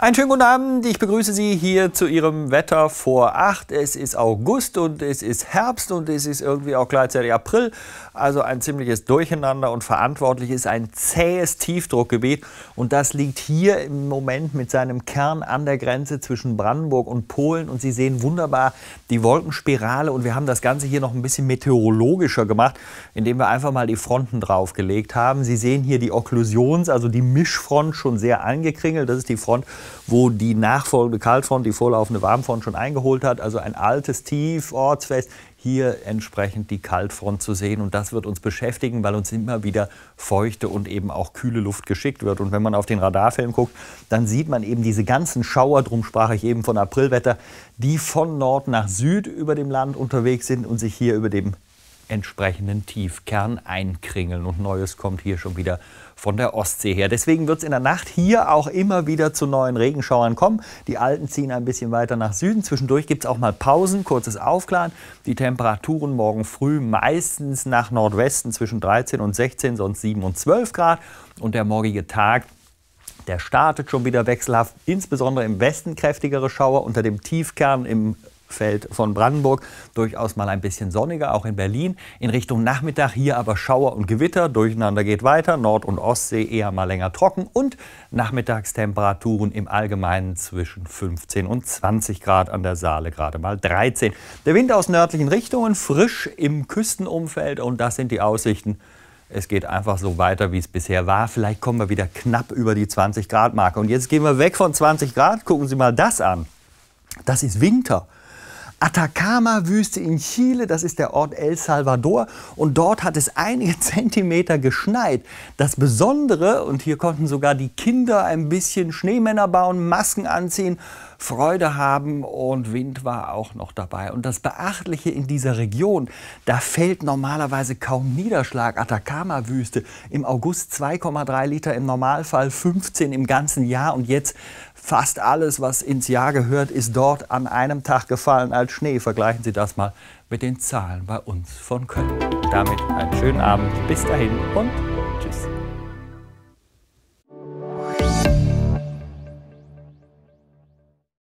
Einen schönen guten Abend, ich begrüße Sie hier zu Ihrem Wetter vor 8. Es ist August und es ist Herbst und es ist irgendwie auch gleichzeitig April. Also ein ziemliches Durcheinander und verantwortlich ist ein zähes Tiefdruckgebiet. Und das liegt hier im Moment mit seinem Kern an der Grenze zwischen Brandenburg und Polen. Und Sie sehen wunderbar die Wolkenspirale und wir haben das Ganze hier noch ein bisschen meteorologischer gemacht, indem wir einfach mal die Fronten draufgelegt haben. Sie sehen hier die Okklusions-, also die Mischfront schon sehr angekringelt. Das ist die Front wo die nachfolgende Kaltfront, die vorlaufende Warmfront schon eingeholt hat. Also ein altes Tief, ortsfest, hier entsprechend die Kaltfront zu sehen. Und das wird uns beschäftigen, weil uns immer wieder feuchte und eben auch kühle Luft geschickt wird. Und wenn man auf den Radarfilm guckt, dann sieht man eben diese ganzen Schauer, drum sprach ich eben von Aprilwetter, die von Nord nach Süd über dem Land unterwegs sind und sich hier über dem entsprechenden Tiefkern einkringeln. Und Neues kommt hier schon wieder von der Ostsee her. Deswegen wird es in der Nacht hier auch immer wieder zu neuen Regenschauern kommen. Die alten ziehen ein bisschen weiter nach Süden. Zwischendurch gibt es auch mal Pausen, kurzes Aufklaren. Die Temperaturen morgen früh meistens nach Nordwesten zwischen 13 und 16, sonst 7 und 12 Grad. Und der morgige Tag der startet schon wieder wechselhaft, insbesondere im Westen kräftigere Schauer, unter dem Tiefkern im Feld von Brandenburg. Durchaus mal ein bisschen sonniger, auch in Berlin. In Richtung Nachmittag hier aber Schauer und Gewitter. Durcheinander geht weiter. Nord- und Ostsee eher mal länger trocken. Und Nachmittagstemperaturen im Allgemeinen zwischen 15 und 20 Grad. An der Saale gerade mal 13. Der Wind aus nördlichen Richtungen frisch im Küstenumfeld. Und das sind die Aussichten. Es geht einfach so weiter, wie es bisher war. Vielleicht kommen wir wieder knapp über die 20 Grad Marke. Und jetzt gehen wir weg von 20 Grad. Gucken Sie mal das an. Das ist Winter. Atacama-Wüste in Chile, das ist der Ort El Salvador und dort hat es einige Zentimeter geschneit. Das Besondere, und hier konnten sogar die Kinder ein bisschen Schneemänner bauen, Masken anziehen, Freude haben und Wind war auch noch dabei. Und das Beachtliche in dieser Region, da fällt normalerweise kaum Niederschlag. Atacama-Wüste im August 2,3 Liter, im Normalfall 15 im ganzen Jahr und jetzt Fast alles, was ins Jahr gehört, ist dort an einem Tag gefallen als Schnee. Vergleichen Sie das mal mit den Zahlen bei uns von Köln. Damit einen schönen Abend. Bis dahin und tschüss.